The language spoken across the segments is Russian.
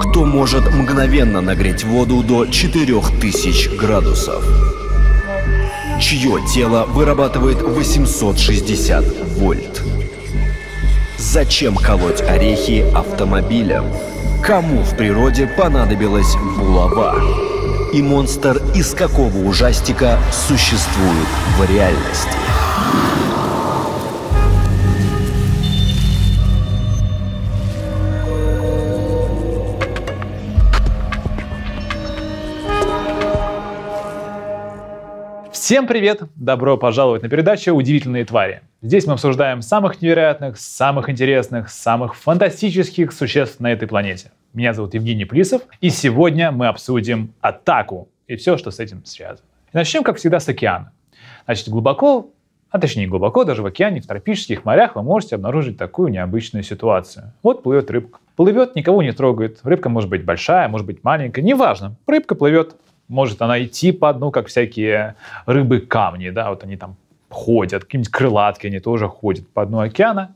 Кто может мгновенно нагреть воду до 4000 градусов? Чье тело вырабатывает 860 вольт? Зачем колоть орехи автомобилем? Кому в природе понадобилась булава? И монстр из какого ужастика существует в реальности? Всем привет! Добро пожаловать на передачу «Удивительные твари». Здесь мы обсуждаем самых невероятных, самых интересных, самых фантастических существ на этой планете. Меня зовут Евгений Плисов, и сегодня мы обсудим атаку и все, что с этим связано. начнем, как всегда, с океана. Значит, глубоко, а точнее глубоко, даже в океане, в тропических морях вы можете обнаружить такую необычную ситуацию. Вот плывет рыбка. Плывет, никого не трогает. Рыбка может быть большая, может быть маленькая, неважно. Рыбка плывет может она идти по дну, как всякие рыбы-камни, да, вот они там ходят, какие-нибудь крылатки, они тоже ходят по дну океана.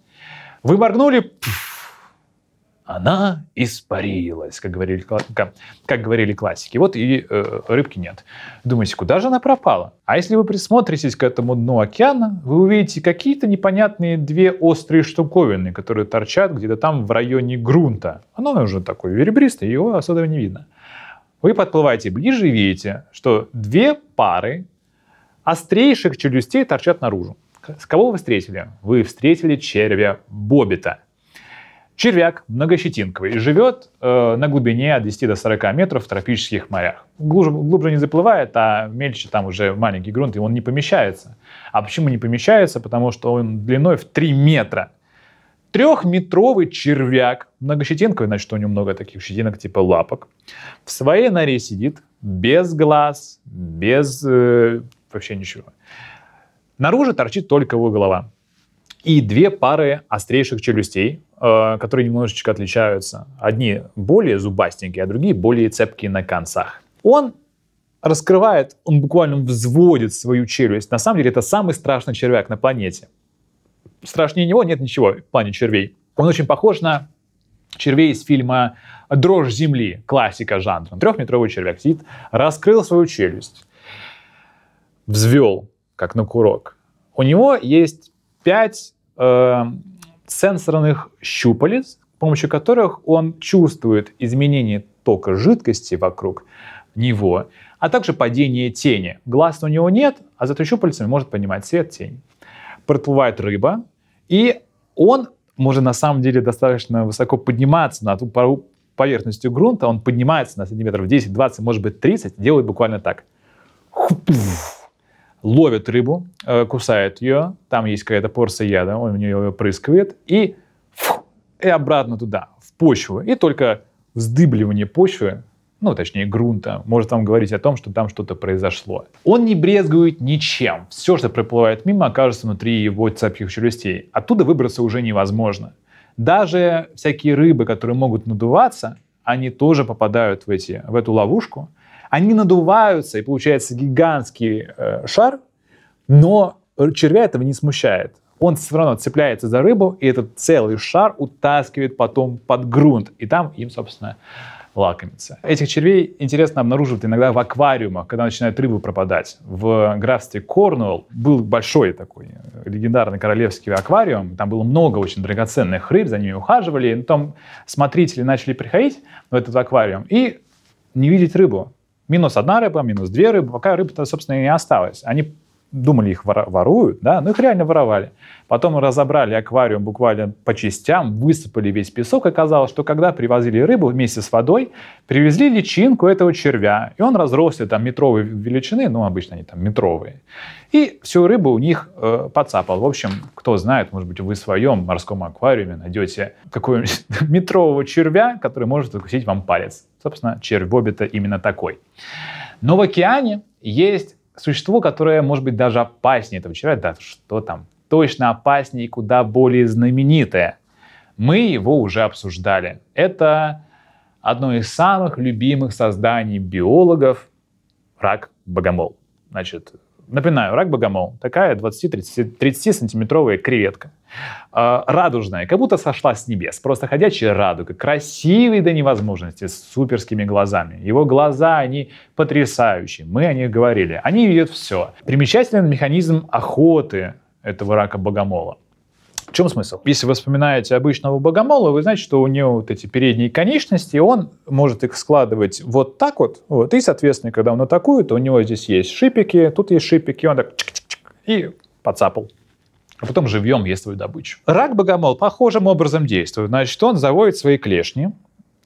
Вы моргнули, пфф, она испарилась, как говорили, как, говорили классики. Вот и э, рыбки нет. Думаете, куда же она пропала? А если вы присмотритесь к этому дну океана, вы увидите какие-то непонятные две острые штуковины, которые торчат где-то там в районе грунта. Оно уже такое веребристое, его особо не видно. Вы подплываете ближе и видите, что две пары острейших челюстей торчат наружу. С кого вы встретили? Вы встретили червя бобита. Червяк многощетинковый живет э, на глубине от 10 до 40 метров в тропических морях. Глубже, глубже не заплывает, а мельче там уже маленький грунт, и он не помещается. А почему не помещается? Потому что он длиной в 3 метра. Трехметровый червяк, многощетинковый, значит, у него много таких щетинок типа лапок, в своей норе сидит без глаз, без э, вообще ничего. Наружу торчит только его голова. И две пары острейших челюстей, э, которые немножечко отличаются. Одни более зубастенькие, а другие более цепкие на концах. Он раскрывает, он буквально взводит свою челюсть. На самом деле это самый страшный червяк на планете страшнее него нет ничего в плане червей. Он очень похож на червей из фильма «Дрожь земли», классика жанра. Трехметровый червяк сидит, раскрыл свою челюсть, взвел, как на курок. У него есть пять э, сенсорных щупалец, с помощью которых он чувствует изменение тока жидкости вокруг него, а также падение тени. Глаз у него нет, а зато щупальцами может понимать свет, тень проплывает рыба, и он может на самом деле достаточно высоко подниматься над поверхностью грунта, он поднимается на сантиметров 10, 20, может быть 30, делает буквально так. Ловит рыбу, э, кусает ее, там есть какая-то порция яда, он у нее ее прыскивает, и, и обратно туда, в почву. И только вздыбливание почвы ну, точнее, грунта, может вам говорить о том, что там что-то произошло. Он не брезгует ничем. Все, что проплывает мимо, окажется внутри его цепких челюстей. Оттуда выбраться уже невозможно. Даже всякие рыбы, которые могут надуваться, они тоже попадают в, эти, в эту ловушку. Они надуваются, и получается гигантский э, шар, но червя этого не смущает. Он все равно цепляется за рыбу, и этот целый шар утаскивает потом под грунт. И там им, собственно, лакомиться. Этих червей интересно обнаруживают иногда в аквариумах, когда начинают рыбы пропадать. В графстве Корнуолл был большой такой э, легендарный королевский аквариум. Там было много очень драгоценных рыб, за ними ухаживали. Но там смотрители начали приходить в этот аквариум и не видеть рыбу. Минус одна рыба, минус две рыбы, пока рыбы-то, собственно, и не осталось. Они думали, их воруют, да, но их реально воровали. Потом разобрали аквариум буквально по частям, высыпали весь песок. Оказалось, что когда привозили рыбу вместе с водой, привезли личинку этого червя, и он разросся там метровой величины, ну, обычно они там метровые, и всю рыбу у них э, подцапал. В общем, кто знает, может быть, вы в своем морском аквариуме найдете какого-нибудь метрового червя, который может откусить вам палец. Собственно, червь Бобита именно такой. Но в океане есть существо, которое может быть даже опаснее этого человека, да что там, точно опаснее и куда более знаменитое. Мы его уже обсуждали. Это одно из самых любимых созданий биологов – рак богомол. Значит, Напоминаю, рак богомол, такая 20-30-сантиметровая креветка, а, радужная, как будто сошла с небес, просто ходячая радуга, красивый до невозможности, с суперскими глазами. Его глаза, они потрясающие, мы о них говорили, они видят все. Примечателен механизм охоты этого рака богомола чем смысл? Если вы вспоминаете обычного богомола, вы знаете, что у него вот эти передние конечности, он может их складывать вот так вот, вот, и, соответственно, когда он атакует, у него здесь есть шипики, тут есть шипики, он так чик -чик -чик, и подцапал а потом живьем ест свою добычу. Рак-богомол похожим образом действует. Значит, он заводит свои клешни,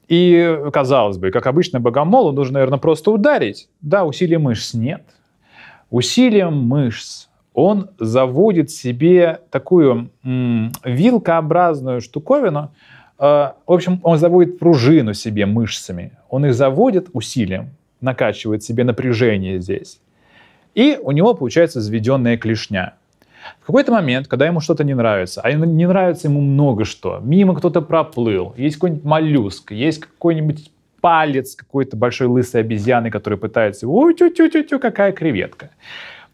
и, казалось бы, как обычно, богомолу нужно, наверное, просто ударить. Да, усилия мышц нет. Усилием мышц он заводит себе такую м- вилкообразную штуковину. Э, в общем, он заводит пружину себе мышцами. Он их заводит усилием, накачивает себе напряжение здесь. И у него получается взведенная клешня. В какой-то момент, когда ему что-то не нравится, а не нравится ему много что, мимо кто-то проплыл, есть какой-нибудь моллюск, есть какой-нибудь палец какой-то большой лысой обезьяны, который пытается, ой, тю тю тю тю какая креветка.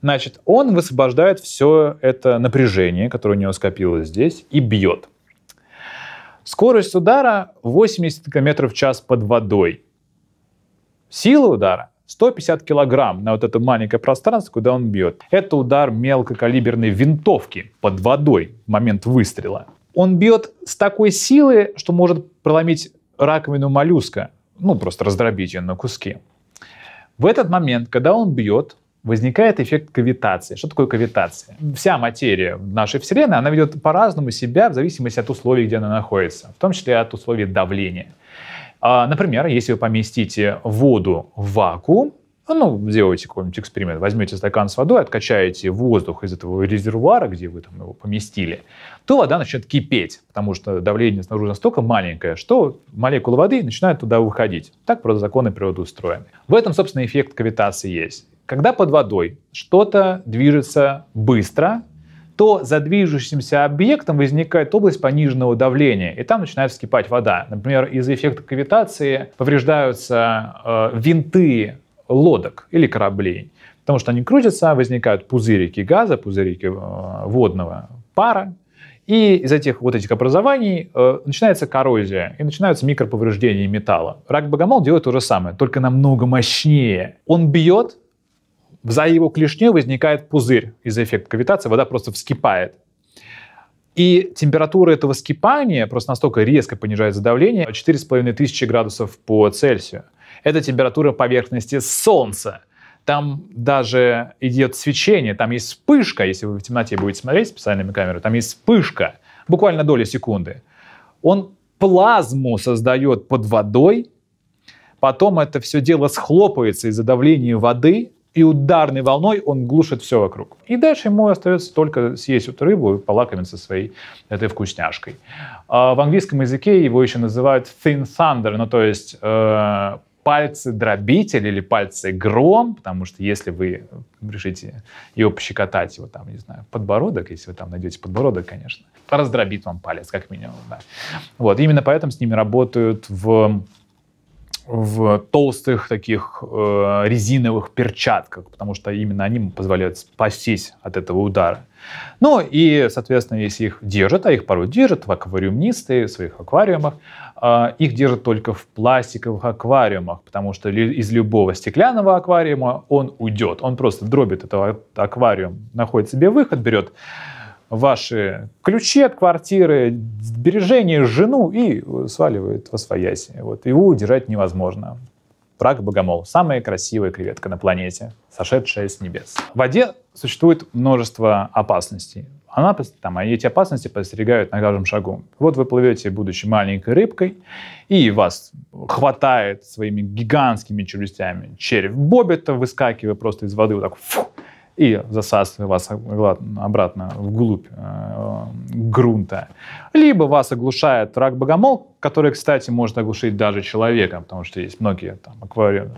Значит, он высвобождает все это напряжение, которое у него скопилось здесь, и бьет. Скорость удара 80 км в час под водой. Сила удара 150 килограмм на вот это маленькое пространство, куда он бьет. Это удар мелкокалиберной винтовки под водой в момент выстрела. Он бьет с такой силы, что может проломить раковину моллюска, ну, просто раздробить ее на куски. В этот момент, когда он бьет, возникает эффект кавитации. Что такое кавитация? Вся материя нашей Вселенной, она ведет по-разному себя в зависимости от условий, где она находится, в том числе от условий давления. А, например, если вы поместите воду в вакуум, ну, сделайте какой-нибудь эксперимент. Возьмете стакан с водой, откачаете воздух из этого резервуара, где вы там его поместили, то вода начнет кипеть, потому что давление снаружи настолько маленькое, что молекулы воды начинают туда выходить. Так просто законы природы устроены. В этом, собственно, эффект кавитации есть. Когда под водой что-то движется быстро, то за движущимся объектом возникает область пониженного давления, и там начинает вскипать вода. Например, из-за эффекта кавитации повреждаются э, винты лодок или кораблей, потому что они крутятся, возникают пузырики газа, пузырики э, водного пара, и из этих вот этих образований э, начинается коррозия и начинаются микроповреждения металла. Рак богомол делает то же самое, только намного мощнее. Он бьет за его клешней возникает пузырь из-за эффекта кавитации, вода просто вскипает. И температура этого вскипания просто настолько резко понижается давление, 4,5 тысячи градусов по Цельсию. Это температура поверхности Солнца. Там даже идет свечение, там есть вспышка, если вы в темноте будете смотреть специальными камерами, там есть вспышка, буквально доли секунды. Он плазму создает под водой, потом это все дело схлопывается из-за давления воды, и ударной волной он глушит все вокруг. И дальше ему остается только съесть эту рыбу и полакомиться своей этой вкусняшкой. А в английском языке его еще называют thin thunder, ну то есть э, пальцы дробитель или пальцы гром, потому что если вы решите его пощекотать, его там, не знаю, подбородок, если вы там найдете подбородок, конечно, раздробит вам палец, как минимум, да. Вот, именно поэтому с ними работают в в толстых таких э, резиновых перчатках, потому что именно они позволяют спастись от этого удара. Ну и, соответственно, если их держат, а их порой держат в аквариумнистые, в своих аквариумах, э, их держат только в пластиковых аквариумах, потому что из любого стеклянного аквариума он уйдет. Он просто дробит этот аквариум, находит себе выход, берет ваши ключи от квартиры, сбережения, жену и сваливает во свояси. Вот. Его удержать невозможно. Праг богомол – самая красивая креветка на планете, сошедшая с небес. В воде существует множество опасностей. Она, там, а эти опасности подстерегают на каждом шагу. Вот вы плывете, будучи маленькой рыбкой, и вас хватает своими гигантскими челюстями червь бобита, выскакивая просто из воды вот так фу, и засасывает вас обратно вглубь э, грунта. Либо вас оглушает рак богомол, который, кстати, может оглушить даже человека, потому что есть многие там аквариумы.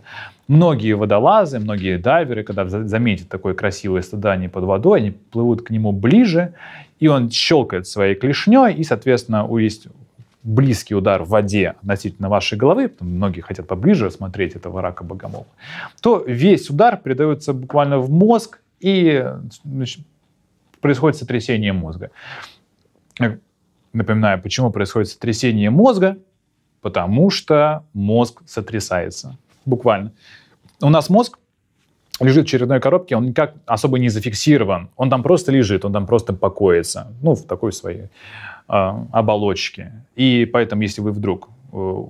Многие водолазы, многие дайверы, когда заметят такое красивое стадание под водой, они плывут к нему ближе, и он щелкает своей клешней, и, соответственно, есть близкий удар в воде относительно вашей головы, многие хотят поближе рассмотреть этого рака богомола, то весь удар передается буквально в мозг, и происходит сотрясение мозга. Напоминаю, почему происходит сотрясение мозга? Потому что мозг сотрясается. Буквально. У нас мозг лежит в очередной коробке, он никак особо не зафиксирован. Он там просто лежит, он там просто покоится. Ну, в такой своей э, оболочке. И поэтому, если вы вдруг э,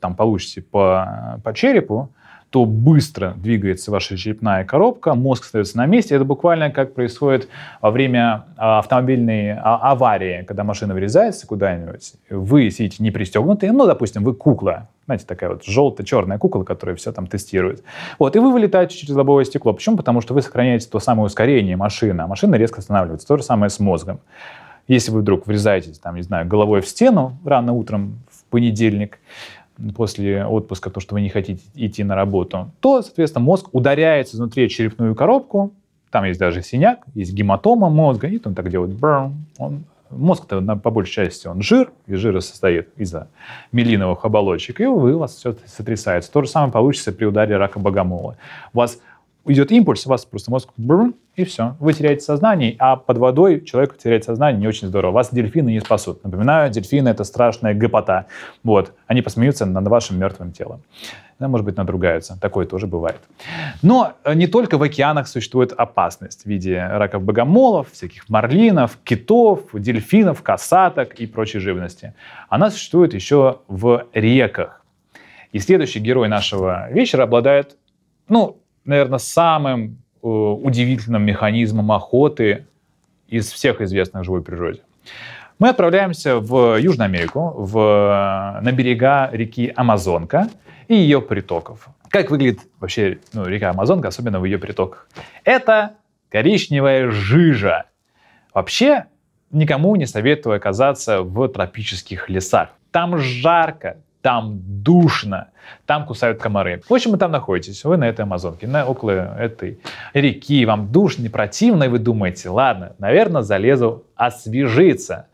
там получите по, по черепу, то быстро двигается ваша черепная коробка, мозг остается на месте. Это буквально как происходит во время а, автомобильной а, аварии, когда машина врезается куда-нибудь. Вы сидите не пристегнутые, ну, допустим, вы кукла, знаете, такая вот желто-черная кукла, которая все там тестирует. Вот, и вы вылетаете через лобовое стекло. Почему? Потому что вы сохраняете то самое ускорение машины, а машина резко останавливается. То же самое с мозгом. Если вы вдруг врезаетесь, там, не знаю, головой в стену рано утром в понедельник, после отпуска, то, что вы не хотите идти на работу, то, соответственно, мозг ударяется внутри черепную коробку, там есть даже синяк, есть гематома мозга, и он так делает бррм. Он, мозг-то по большей части он жир, и жир состоит из-за мелиновых оболочек, и у вас все сотрясается. То же самое получится при ударе рака богомола. У вас идет импульс, у вас просто мозг и все. Вы теряете сознание, а под водой человек теряет сознание не очень здорово. Вас дельфины не спасут. Напоминаю, дельфины — это страшная гопота. Вот. Они посмеются над вашим мертвым телом. Да, может быть, надругаются. Такое тоже бывает. Но э, не только в океанах существует опасность в виде раков богомолов, всяких марлинов, китов, дельфинов, касаток и прочей живности. Она существует еще в реках. И следующий герой нашего вечера обладает, ну, наверное, самым э, удивительным механизмом охоты из всех известных живой природе. Мы отправляемся в Южную Америку, в, на берега реки Амазонка и ее притоков. Как выглядит вообще ну, река Амазонка, особенно в ее притоках? Это коричневая жижа. Вообще, никому не советую оказаться в тропических лесах. Там жарко, там душно, там кусают комары. В общем, вы там находитесь, вы на этой Амазонке, на около этой реки, вам душно, не противно, и вы думаете, ладно, наверное, залезу освежиться.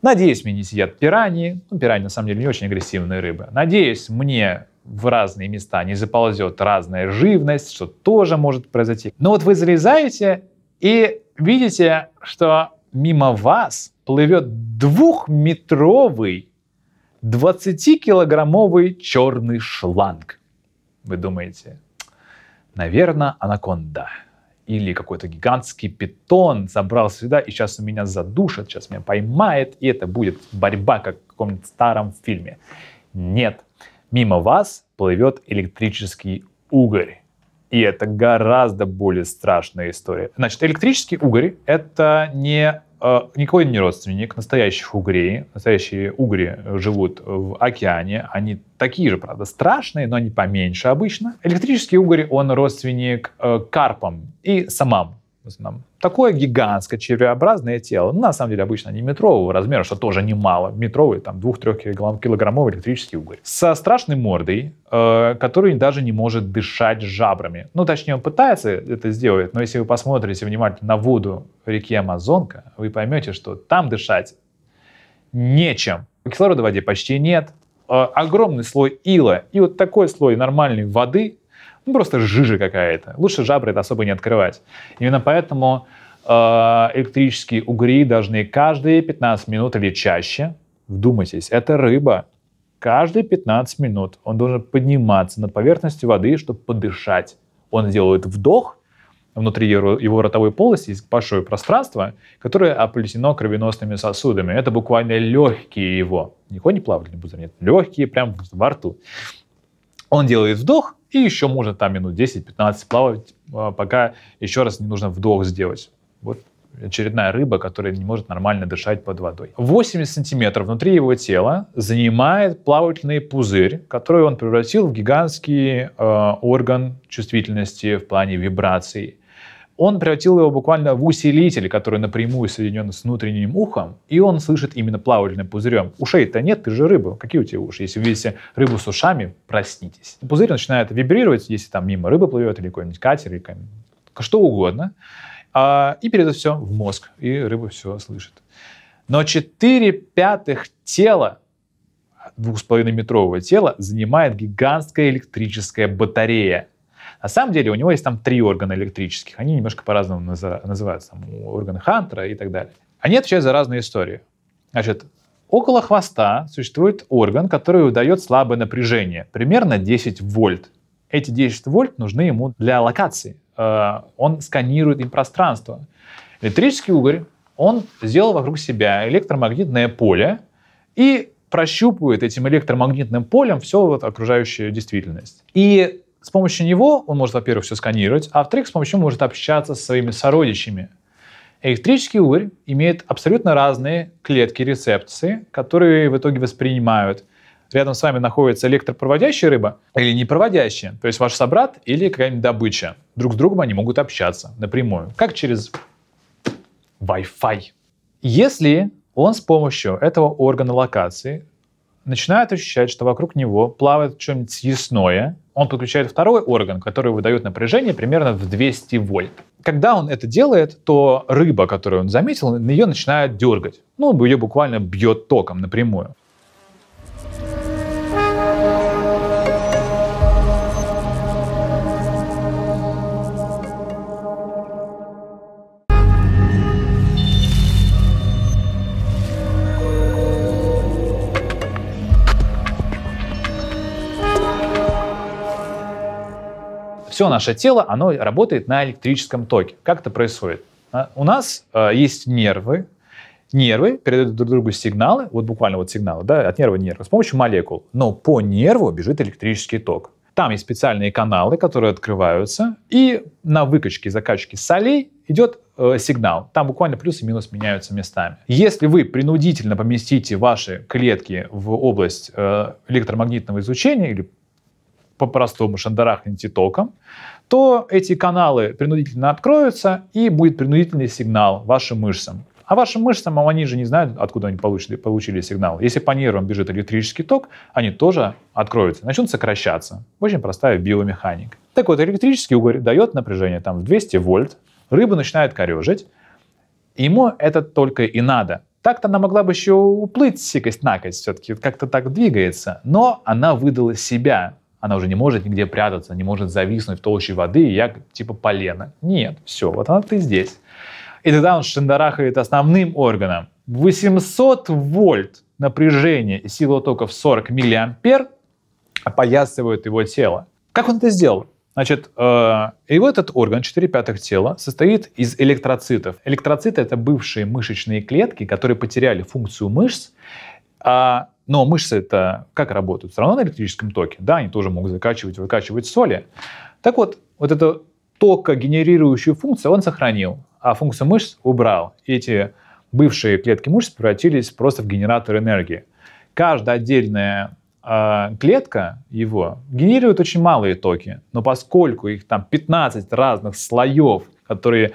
Надеюсь, мне не сидят пираньи. Ну, пираньи, на самом деле, не очень агрессивные рыбы. Надеюсь, мне в разные места не заползет разная живность, что тоже может произойти. Но вот вы залезаете и видите, что мимо вас плывет двухметровый 20-килограммовый черный шланг. Вы думаете, наверное, анаконда или какой-то гигантский питон забрался сюда, и сейчас у меня задушит, сейчас меня поймает, и это будет борьба, как в каком-нибудь старом фильме. Нет. Мимо вас плывет электрический угорь. И это гораздо более страшная история. Значит, электрический угорь — это не а, никакой не родственник настоящих угрей. Настоящие угри живут в океане. Они такие же, правда, страшные, но они поменьше обычно. Электрический угорь, он родственник э, карпам и самам в основном такое гигантское червеобразное тело, ну, на самом деле обычно не метрового размера, что тоже немало, метровый, там, 2-3 килограммовый электрический угорь, со страшной мордой, э, который даже не может дышать жабрами. Ну, точнее, он пытается это сделать, но если вы посмотрите внимательно на воду реки Амазонка, вы поймете, что там дышать нечем. Кислорода в воде почти нет, э, огромный слой ила и вот такой слой нормальной воды – ну, просто жижа какая-то. Лучше жабры это особо не открывать. Именно поэтому э, электрические угри должны каждые 15 минут или чаще, вдумайтесь, это рыба, каждые 15 минут он должен подниматься над поверхностью воды, чтобы подышать. Он делает вдох, внутри его ротовой полости есть большое пространство, которое оплетено кровеносными сосудами. Это буквально легкие его. никого не плавали, не будет нет. Легкие прям во рту. Он делает вдох, и еще можно там минут 10-15 плавать, а, пока еще раз не нужно вдох сделать. Вот очередная рыба, которая не может нормально дышать под водой. 80 сантиметров внутри его тела занимает плавательный пузырь, который он превратил в гигантский э, орган чувствительности в плане вибраций. Он превратил его буквально в усилитель, который напрямую соединен с внутренним ухом, и он слышит именно плавательным пузырем. Ушей-то нет, ты же рыба. Какие у тебя уши? Если вы видите рыбу с ушами, проснитесь. Пузырь начинает вибрировать, если там мимо рыба плывет, или какой-нибудь катер, или какой что угодно. А, и передает все в мозг, и рыба все слышит. Но 4 пятых тела 2,5-метрового тела занимает гигантская электрическая батарея, на самом деле у него есть там три органа электрических. Они немножко по-разному называются. Там, органы Хантера и так далее. Они отвечают за разные истории. Значит, около хвоста существует орган, который выдает слабое напряжение. Примерно 10 вольт. Эти 10 вольт нужны ему для локации. Э, он сканирует им пространство. Электрический угорь, он сделал вокруг себя электромагнитное поле и прощупывает этим электромагнитным полем всю вот окружающую действительность. И с помощью него он может, во-первых, все сканировать, а во-вторых, с помощью него может общаться со своими сородичами. Электрический угорь имеет абсолютно разные клетки рецепции, которые в итоге воспринимают. Рядом с вами находится электропроводящая рыба или непроводящая, то есть ваш собрат или какая-нибудь добыча. Друг с другом они могут общаться напрямую, как через Wi-Fi. Если он с помощью этого органа локации начинает ощущать, что вокруг него плавает что-нибудь съестное, он подключает второй орган, который выдает напряжение примерно в 200 вольт. Когда он это делает, то рыба, которую он заметил, на нее начинает дергать. Ну, ее буквально бьет током напрямую. все наше тело, оно работает на электрическом токе. Как это происходит? А, у нас э, есть нервы, нервы передают друг другу сигналы, вот буквально вот сигналы, да, от нерва к с помощью молекул. Но по нерву бежит электрический ток. Там есть специальные каналы, которые открываются, и на выкачке и закачке солей идет э, сигнал. Там буквально плюс и минус меняются местами. Если вы принудительно поместите ваши клетки в область э, электромагнитного излучения или по-простому шандарахните током, то эти каналы принудительно откроются и будет принудительный сигнал вашим мышцам. А вашим мышцам, а они же не знают, откуда они получили, получили сигнал. Если по нервам бежит электрический ток, они тоже откроются, начнут сокращаться. Очень простая биомеханика. Так вот, электрический угорь дает напряжение там в 200 вольт, рыба начинает корежить, ему это только и надо. Так-то она могла бы еще уплыть сикость-накость, все-таки как-то так двигается, но она выдала себя, она уже не может нигде прятаться, не может зависнуть в толще воды, и я типа полена. Нет, все, вот она ты здесь. И тогда он шандарахает основным органом. 800 вольт напряжения и сила тока в 40 миллиампер опоясывают его тело. Как он это сделал? Значит, э, и этот орган 4 пятых тела состоит из электроцитов. Электроциты – это бывшие мышечные клетки, которые потеряли функцию мышц, а но мышцы это как работают? Все равно на электрическом токе. Да, они тоже могут закачивать, выкачивать соли. Так вот, вот эту токогенерирующую функцию он сохранил, а функцию мышц убрал. эти бывшие клетки мышц превратились просто в генератор энергии. Каждая отдельная а, клетка его генерирует очень малые токи, но поскольку их там 15 разных слоев, которые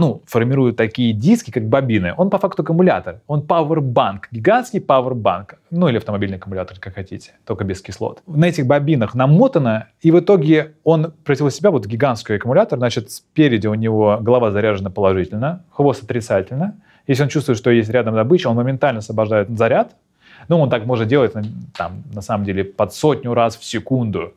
ну, формируют такие диски, как бобины, он по факту аккумулятор. Он пауэрбанк, гигантский пауэрбанк. Ну, или автомобильный аккумулятор, как хотите, только без кислот. На этих бобинах намотано, и в итоге он против себя вот гигантский аккумулятор, значит, спереди у него голова заряжена положительно, хвост отрицательно. Если он чувствует, что есть рядом добыча, он моментально освобождает заряд. Ну, он так может делать, там, на самом деле, под сотню раз в секунду,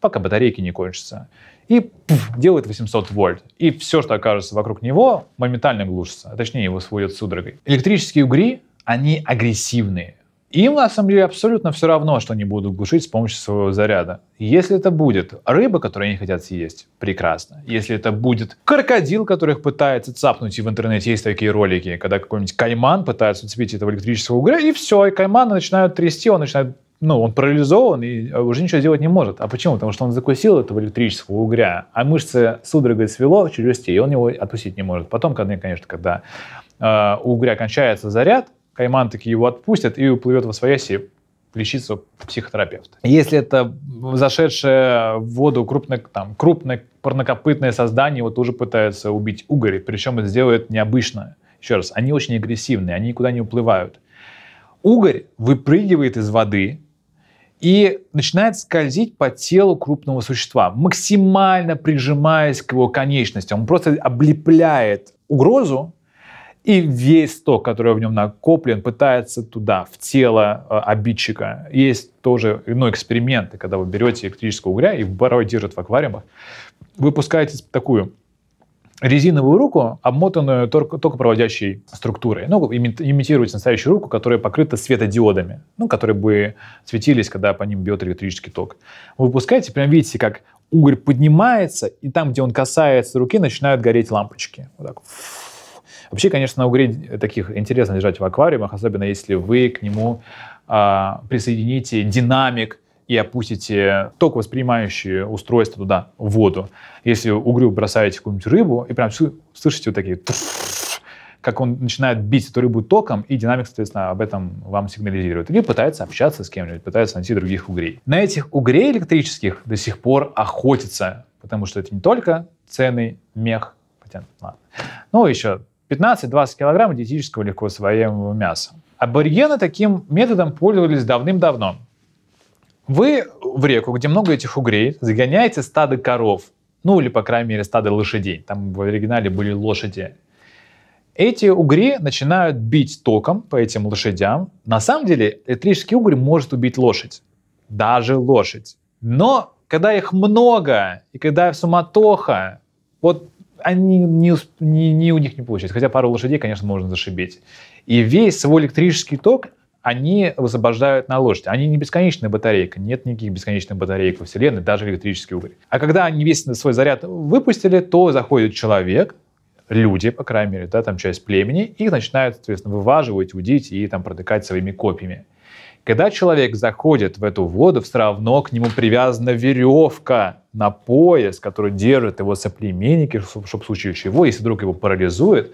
пока батарейки не кончатся и пфф, делает 800 вольт. И все, что окажется вокруг него, моментально глушится, а точнее его сводят судорогой. Электрические угри, они агрессивные. Им, на самом деле, абсолютно все равно, что они будут глушить с помощью своего заряда. Если это будет рыба, которую они хотят съесть, прекрасно. Если это будет крокодил, который их пытается цапнуть, и в интернете есть такие ролики, когда какой-нибудь кайман пытается уцепить этого электрического угря, и все, и каймана начинают трясти, он начинает ну, он парализован и а, уже ничего сделать не может. А почему? Потому что он закусил этого электрического угря, а мышцы судорогой свело челюсти, и он его отпустить не может. Потом, конечно, когда э, у угря кончается заряд, кайман таки его отпустят и уплывет во свояси лечиться психотерапевт. Если это зашедшее в воду крупное, там, крупное порнокопытное создание, его тоже пытаются убить угорь, причем это сделают необычно. Еще раз, они очень агрессивные, они никуда не уплывают. Угорь выпрыгивает из воды, и начинает скользить по телу крупного существа, максимально прижимаясь к его конечностям. Он просто облепляет угрозу, и весь ток, который в нем накоплен, пытается туда, в тело э, обидчика. Есть тоже ну, эксперименты, когда вы берете электрического угря и порой держат в аквариумах, выпускаете такую резиновую руку, обмотанную только, проводящей структурой. Ну, имитировать настоящую руку, которая покрыта светодиодами, ну, которые бы светились, когда по ним бьет электрический ток. Вы выпускаете, прям видите, как уголь поднимается, и там, где он касается руки, начинают гореть лампочки. Вот так. Вообще, конечно, на угре таких интересно держать в аквариумах, особенно если вы к нему а, присоедините динамик, и опустите ток воспринимающие устройство туда, в воду. Если угрю бросаете какую-нибудь рыбу, и прям слышите вот такие как он начинает бить эту рыбу током, и динамик, соответственно, об этом вам сигнализирует. Или пытается общаться с кем-нибудь, пытается найти других угрей. На этих угрей электрических до сих пор охотятся, потому что это не только ценный мех, хотя, ладно. Ну, еще 15-20 килограмм диетического легко своего мяса. Аборигены таким методом пользовались давным-давно. Вы в реку, где много этих угрей, загоняете стады коров, ну или, по крайней мере, стады лошадей. Там в оригинале были лошади. Эти угри начинают бить током по этим лошадям. На самом деле электрический угорь может убить лошадь. Даже лошадь. Но когда их много и когда суматоха, вот они не, не, не у них не получается. Хотя пару лошадей, конечно, можно зашибить. И весь свой электрический ток они высвобождают на лошадь. Они не бесконечная батарейка, нет никаких бесконечных батареек во Вселенной, даже электрический уголь. А когда они весь свой заряд выпустили, то заходит человек, люди, по крайней мере, да, там часть племени, их начинают, соответственно, вываживать, удить и там протыкать своими копьями. Когда человек заходит в эту воду, все равно к нему привязана веревка на пояс, который держит его соплеменники, чтобы в случае чего, если вдруг его парализует,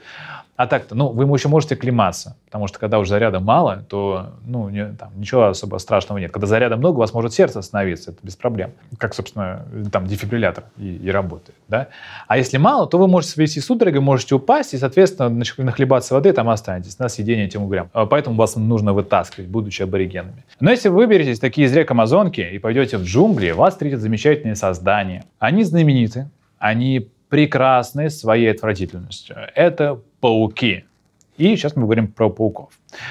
а так-то, ну, вы еще можете клематься, потому что когда уже заряда мало, то, ну, не, там, ничего особо страшного нет. Когда заряда много, у вас может сердце остановиться, это без проблем. Как, собственно, там дефибриллятор и, и работает, да. А если мало, то вы можете свести судорогой, можете упасть, и, соответственно, нахлебаться воды а там останетесь на съедение этим угрям. А поэтому вас нужно вытаскивать, будучи аборигенами. Но если вы выберетесь такие из рек Амазонки и пойдете в джунгли, вас встретят замечательные создания. Они знамениты, они прекрасны своей отвратительностью. Это пауки. И сейчас мы говорим про пауков.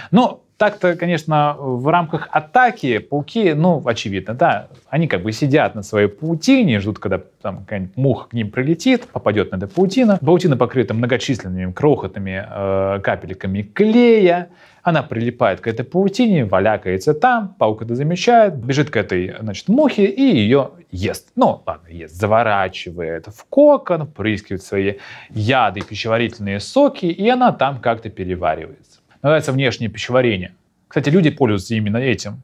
Но так-то, конечно, в рамках атаки пауки, ну, очевидно, да, они как бы сидят на своей паутине, ждут, когда там какая-нибудь муха к ним прилетит, попадет на эту паутину. Паутина покрыта многочисленными крохотными э, капельками клея, она прилипает к этой паутине, валякается там, паук это замечает, бежит к этой, значит, мухе и ее ест. Ну, ладно, ест, заворачивает в кокон, прыскивает свои яды, пищеварительные соки, и она там как-то переваривается называется внешнее пищеварение. Кстати, люди пользуются именно этим.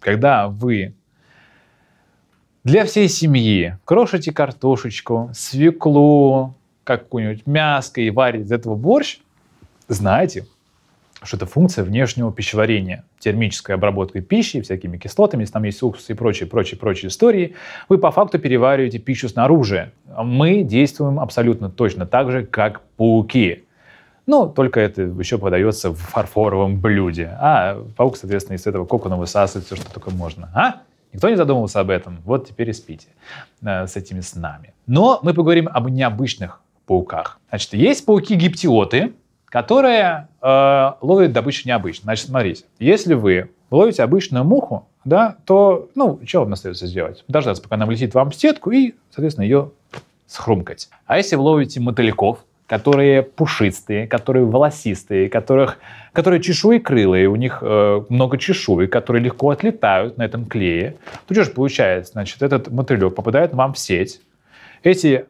Когда вы для всей семьи крошите картошечку, свеклу, какую-нибудь мяско и варите из этого борщ, знаете, что это функция внешнего пищеварения, термической обработкой пищи, всякими кислотами, если там есть уксус и прочие, прочие, прочие истории, вы по факту перевариваете пищу снаружи. Мы действуем абсолютно точно так же, как пауки. Ну, только это еще подается в фарфоровом блюде. А паук, соответственно, из этого кокона высасывает все, что только можно. А? Никто не задумывался об этом. Вот теперь и спите э, с этими снами. Но мы поговорим об необычных пауках. Значит, есть пауки-гиптиоты, которые э, ловят добычу необычно. Значит, смотрите, если вы ловите обычную муху, да, то, ну, что вам остается сделать? Дождаться, пока она влетит вам в сетку и, соответственно, ее схрумкать. А если вы ловите мотыльков, которые пушистые, которые волосистые, которых, которые чешуекрылые, у них э, много чешуек, которые легко отлетают на этом клее. То что же получается? Значит, этот мотылек попадает вам в сеть. Эти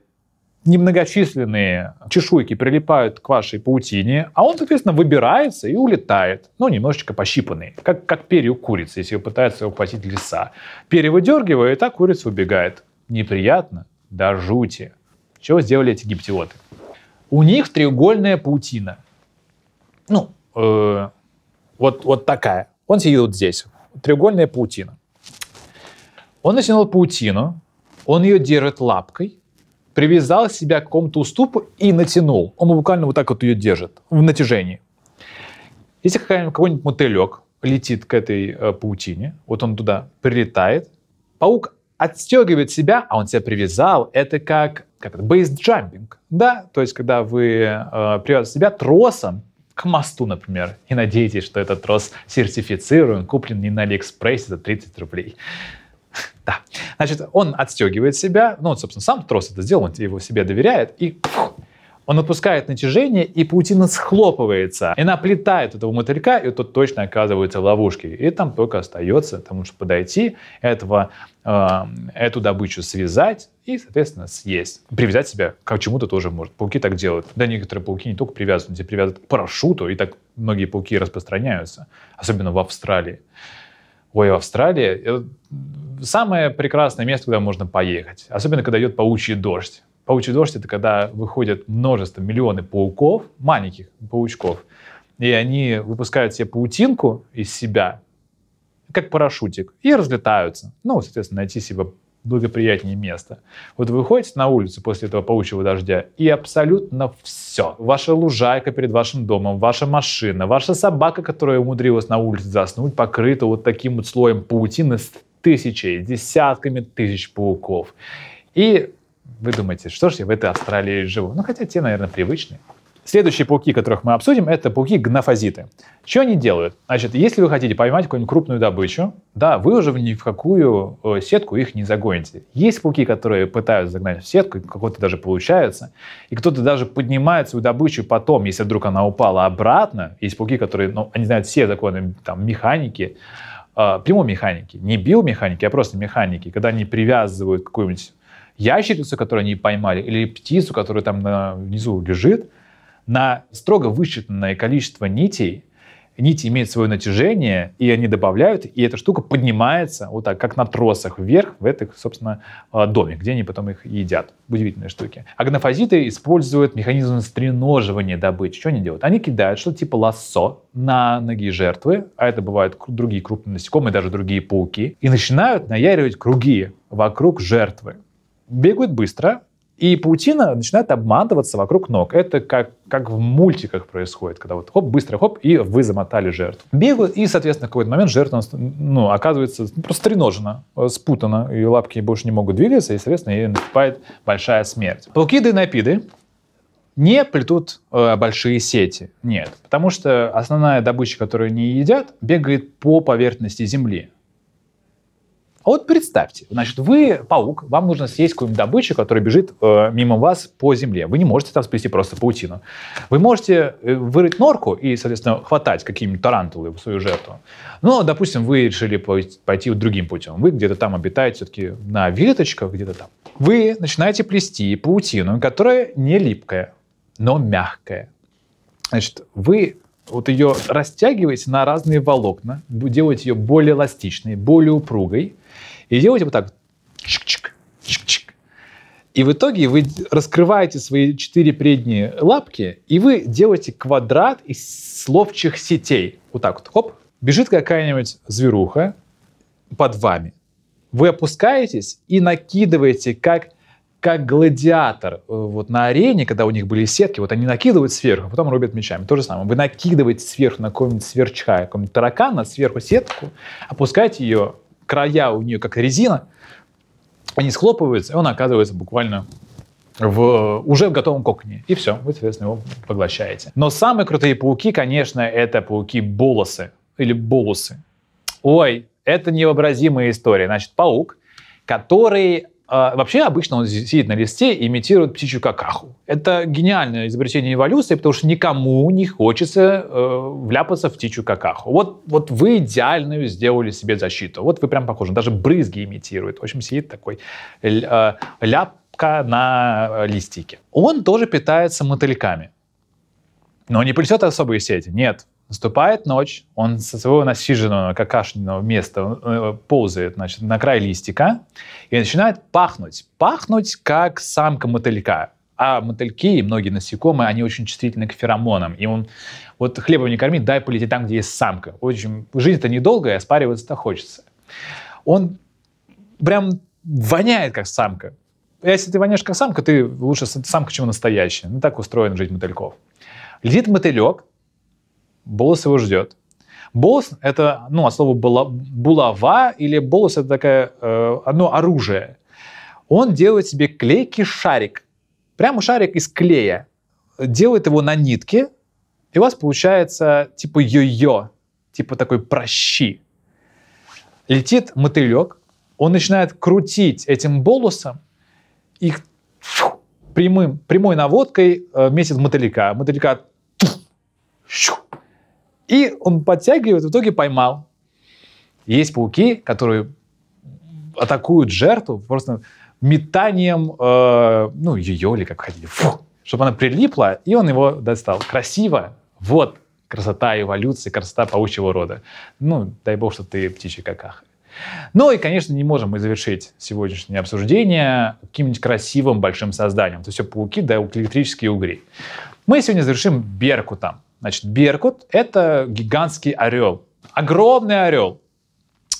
немногочисленные чешуйки прилипают к вашей паутине, а он, соответственно, выбирается и улетает. Ну, немножечко пощипанный, как, как перья у курицы, если пытается ухватить лиса. Перья выдергивает, а курица убегает. Неприятно до да жути. Чего сделали эти гиптиоты? У них треугольная паутина. Ну, э, вот, вот такая. Он сидит вот здесь. Треугольная паутина. Он натянул паутину, он ее держит лапкой, привязал себя к какому-то уступу и натянул. Он буквально вот так вот ее держит в натяжении. Если какой-нибудь мотылек летит к этой э, паутине, вот он туда прилетает, паук отстегивает себя, а он себя привязал. Это как как это, бейс-джампинг, да, то есть когда вы э, привязываете себя тросом к мосту, например, и надеетесь, что этот трос сертифицирован, куплен не на Алиэкспрессе за 30 рублей. Да. Значит, он отстегивает себя, ну, он, собственно, сам трос это сделал, он его себе доверяет и пух, он отпускает натяжение, и паутина схлопывается. И она плетает этого мотылька, и тот точно оказывается в ловушке. И там только остается тому, что подойти, этого, э, эту добычу связать и, соответственно, съесть. Привязать себя к чему-то тоже может. Пауки так делают. Да, некоторые пауки не только привязывают, они привязывают к парашюту, и так многие пауки распространяются, особенно в Австралии. Ой, в Австралии э, самое прекрасное место, куда можно поехать, особенно когда идет паучий дождь. Паучий дождь — это когда выходят множество, миллионы пауков, маленьких паучков, и они выпускают себе паутинку из себя, как парашютик, и разлетаются. Ну, соответственно, найти себе благоприятнее место. Вот вы выходите на улицу после этого паучьего дождя, и абсолютно все. Ваша лужайка перед вашим домом, ваша машина, ваша собака, которая умудрилась на улице заснуть, покрыта вот таким вот слоем паутины с тысячей, десятками тысяч пауков. И вы думаете, что ж я в этой Австралии живу? Ну, хотя те, наверное, привычные. Следующие пауки, которых мы обсудим, это пауки гнофазиты. Что они делают? Значит, если вы хотите поймать какую-нибудь крупную добычу, да, вы уже ни в какую э, сетку их не загоните. Есть пауки, которые пытаются загнать в сетку, какой-то даже получается, и кто-то даже поднимает свою добычу потом, если вдруг она упала обратно. Есть пауки, которые, ну, они знают все законы там, механики, э, прямой механики, не биомеханики, а просто механики, когда они привязывают какую-нибудь ящерицу, которую они поймали, или птицу, которая там на, внизу лежит, на строго высчитанное количество нитей, нити имеют свое натяжение, и они добавляют, и эта штука поднимается вот так, как на тросах вверх в этот, собственно, а, домик, где они потом их едят. Удивительные штуки. Агнофазиты используют механизм стреноживания добычи. Что они делают? Они кидают что-то типа лассо на ноги жертвы, а это бывают другие крупные насекомые, даже другие пауки, и начинают наяривать круги вокруг жертвы бегают быстро, и паутина начинает обматываться вокруг ног. Это как, как в мультиках происходит, когда вот хоп, быстро хоп, и вы замотали жертву. Бегают, и, соответственно, в какой-то момент жертва ну, оказывается ну, просто треножена, э, спутана, и лапки больше не могут двигаться, и, соответственно, ей наступает большая смерть. Пауки и напиды не плетут э, большие сети, нет. Потому что основная добыча, которую они едят, бегает по поверхности земли. А вот представьте, значит, вы паук, вам нужно съесть какую-нибудь добычу, которая бежит э, мимо вас по земле. Вы не можете там сплести просто паутину. Вы можете э, вырыть норку и, соответственно, хватать какие-нибудь тарантулы в свою жертву. Но, допустим, вы решили пойти другим путем. Вы где-то там обитаете все-таки на веточках, где-то там. Вы начинаете плести паутину, которая не липкая, но мягкая. Значит, вы вот ее растягиваете на разные волокна, делаете ее более эластичной, более упругой, и делаете вот так. Чик-чик, чик-чик. И в итоге вы раскрываете свои четыре передние лапки, и вы делаете квадрат из ловчих сетей. Вот так вот, хоп. Бежит какая-нибудь зверуха под вами. Вы опускаетесь и накидываете, как, как гладиатор э, вот на арене, когда у них были сетки, вот они накидывают сверху, а потом рубят мечами. То же самое. Вы накидываете сверху на какого-нибудь сверчка, какого-нибудь таракана, сверху сетку, опускаете ее края у нее как резина, они схлопываются, и он оказывается буквально в, уже в готовом коконе. И все, вы, соответственно, его поглощаете. Но самые крутые пауки, конечно, это пауки-болосы или болосы. Ой, это невообразимая история. Значит, паук, который а вообще, обычно он сидит на листе и имитирует птичью какаху. Это гениальное изобретение эволюции, потому что никому не хочется э, вляпаться в птичью какаху. Вот, вот вы идеальную сделали себе защиту. Вот вы прям похожи. Даже брызги имитирует. В общем, сидит такой э, ляпка на э, листике. Он тоже питается мотыльками. Но не плетет особые сети. Нет. Наступает ночь, он со своего насиженного, какашенного места э, ползает значит, на край листика и начинает пахнуть. Пахнуть, как самка мотылька. А мотыльки и многие насекомые, они очень чувствительны к феромонам. И он вот хлебом не кормит, дай полететь там, где есть самка. В общем, жизнь-то недолгая, а спариваться-то хочется. Он прям воняет, как самка. А если ты воняешь, как самка, ты лучше самка, чем настоящая. Ну, так устроена жизнь мотыльков. Летит мотылек, Болос его ждет. Болос — это, ну, от слова булава, или болос — это такое э, одно оружие. Он делает себе клейкий шарик, прямо шарик из клея, делает его на нитке, и у вас получается типа йо-йо, типа такой прощи. Летит мотылек, он начинает крутить этим болосом и фу, прямым, прямой наводкой э, метит мотылька. Мотылька тьф, щу, и он подтягивает, в итоге поймал. Есть пауки, которые атакуют жертву просто метанием, э, ну, ее или как хотите, фу, чтобы она прилипла, и он его достал. Красиво. Вот красота эволюции, красота паучьего рода. Ну, дай бог, что ты птичий каках. Ну и, конечно, не можем мы завершить сегодняшнее обсуждение каким-нибудь красивым большим созданием. То есть все пауки, да, электрические угри. Мы сегодня завершим беркутом. Значит, Беркут – это гигантский орел, огромный орел.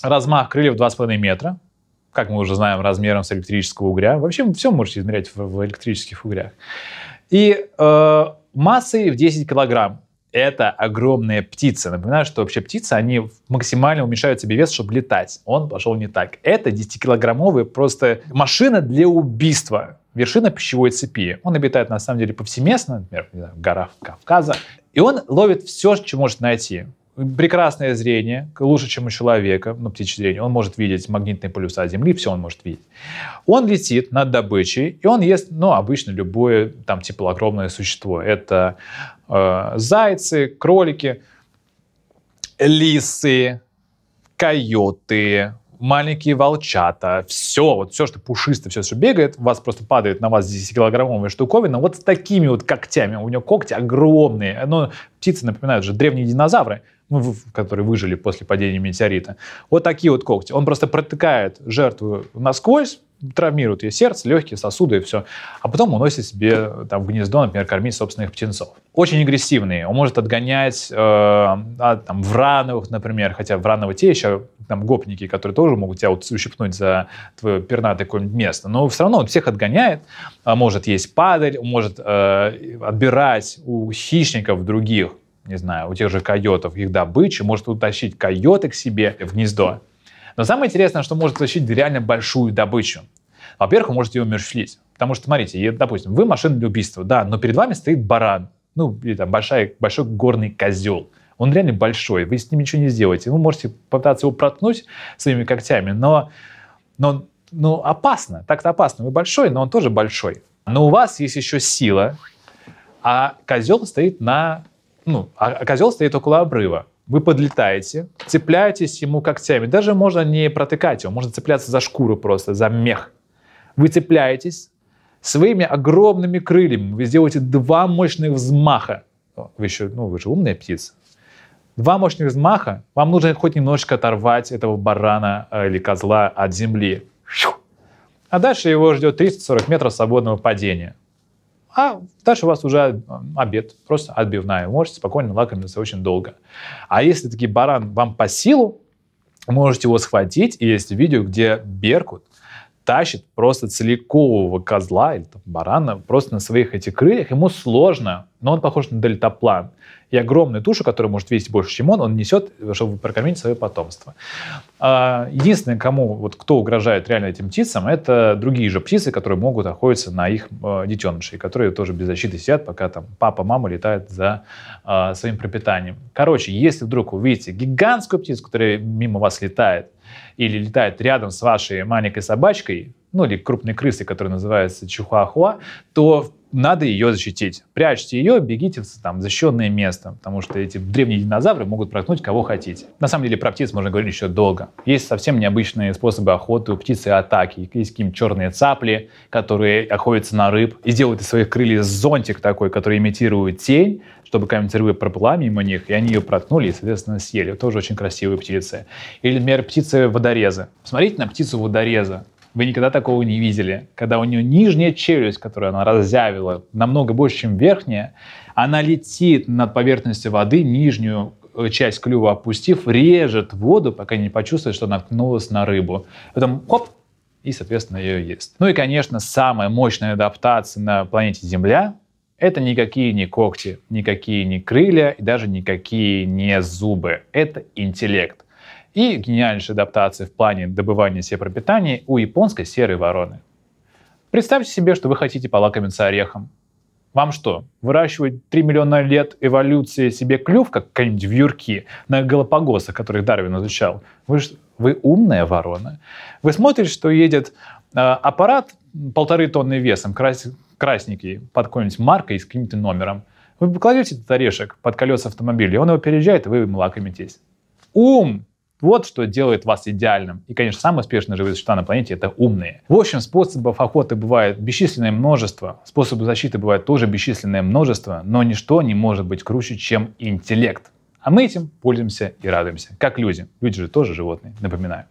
Размах крыльев 2,5 метра, как мы уже знаем, размером с электрического угря. Вообще, все можете измерять в, в электрических угрях. И э, массой в 10 килограмм. Это огромная птица. Напоминаю, что вообще птицы, они максимально уменьшают себе вес, чтобы летать. Он пошел не так. Это 10-килограммовая просто машина для убийства вершина пищевой цепи. Он обитает, на самом деле, повсеместно, например, в горах Кавказа. И он ловит все, что может найти. Прекрасное зрение, лучше, чем у человека, ну, птичье зрение. Он может видеть магнитные полюса Земли, все он может видеть. Он летит над добычей, и он ест, ну, обычно любое там типа огромное существо. Это э, зайцы, кролики, лисы, койоты, маленькие волчата, все, вот все, что пушисто, все, что бегает, у вас просто падает на вас 10-килограммовая штуковина, вот с такими вот когтями, у него когти огромные, но ну, птицы напоминают же древние динозавры, ну, которые выжили после падения метеорита. Вот такие вот когти. Он просто протыкает жертву насквозь, травмирует ей сердце, легкие, сосуды и все. А потом уносит себе там, в гнездо, например, кормить собственных птенцов. Очень агрессивный. Он может отгонять э, а, там, врановых, например, хотя врановы те еще там гопники, которые тоже могут тебя вот ущипнуть за твое пернатое какое-нибудь место. Но все равно он всех отгоняет. А может есть падаль, может э, отбирать у хищников других, не знаю, у тех же койотов их добычу, может утащить койоты к себе в гнездо. Но самое интересное, что может тащить реально большую добычу. Во-первых, вы можете ее умерщвлить. Потому что, смотрите, допустим, вы машина для убийства, да, но перед вами стоит баран, ну, или там большая, большой горный козел. Он реально большой, вы с ним ничего не сделаете. Вы можете попытаться его проткнуть своими когтями, но, но но опасно, так-то опасно. Вы большой, но он тоже большой. Но у вас есть еще сила, а козел стоит на... Ну, а, а козел стоит около обрыва вы подлетаете, цепляетесь ему когтями. Даже можно не протыкать его, можно цепляться за шкуру просто, за мех. Вы цепляетесь своими огромными крыльями. Вы сделаете два мощных взмаха. Вы еще, ну, вы же умная птица. Два мощных взмаха. Вам нужно хоть немножечко оторвать этого барана э, или козла от земли. А дальше его ждет 30-40 метров свободного падения. А дальше у вас уже э, обед, просто отбивная. Вы можете спокойно лакомиться очень долго. А если таки баран вам по силу, можете его схватить. И есть видео, где Беркут тащит просто целикового козла или там, барана просто на своих этих крыльях. Ему сложно, но он похож на дельтаплан. И огромная туша, которая может весить больше, чем он, он несет, чтобы прокормить свое потомство. А, единственное, кому, вот кто угрожает реально этим птицам, это другие же птицы, которые могут охотиться на их а, детенышей, которые тоже без защиты сидят, пока там папа, мама летает за а, своим пропитанием. Короче, если вдруг увидите гигантскую птицу, которая мимо вас летает, или летает рядом с вашей маленькой собачкой, ну или крупной крысы, которая называется чухуахуа, то надо ее защитить. Прячьте ее, бегите в там, защищенное место, потому что эти древние динозавры могут проткнуть кого хотите. На самом деле про птиц можно говорить еще долго. Есть совсем необычные способы охоты у птиц и атаки. Есть какие-нибудь черные цапли, которые охотятся на рыб и делают из своих крыльев зонтик такой, который имитирует тень, чтобы камень рыбы проплыла мимо них, и они ее проткнули и, соответственно, съели. Тоже очень красивые птицы. Или, например, птицы водореза Посмотрите на птицу-водореза. Вы никогда такого не видели. Когда у нее нижняя челюсть, которую она разъявила, намного больше, чем верхняя, она летит над поверхностью воды, нижнюю э, часть клюва опустив, режет воду, пока не почувствует, что наткнулась на рыбу. Потом, хоп, и, соответственно, ее ест. Ну и, конечно, самая мощная адаптация на планете Земля это никакие не когти, никакие не крылья и даже никакие не зубы. Это интеллект. И гениальнейшая адаптация в плане добывания себе пропитания у японской серой вороны. Представьте себе, что вы хотите полакомиться орехом. Вам что, выращивать 3 миллиона лет эволюции себе клюв, как какие-нибудь вьюрки на Галапагосах, которых Дарвин изучал? Вы, ж, вы умная ворона. Вы смотрите, что едет э, аппарат полторы тонны весом, красит красненький под какой-нибудь маркой с каким-то номером. Вы кладете этот орешек под колеса автомобиля, он его переезжает, и вы им лакомитесь. Ум! Вот что делает вас идеальным. И, конечно, самые успешные живые существа на планете — это умные. В общем, способов охоты бывает бесчисленное множество, способов защиты бывает тоже бесчисленное множество, но ничто не может быть круче, чем интеллект. А мы этим пользуемся и радуемся, как люди. Люди же тоже животные, напоминаю.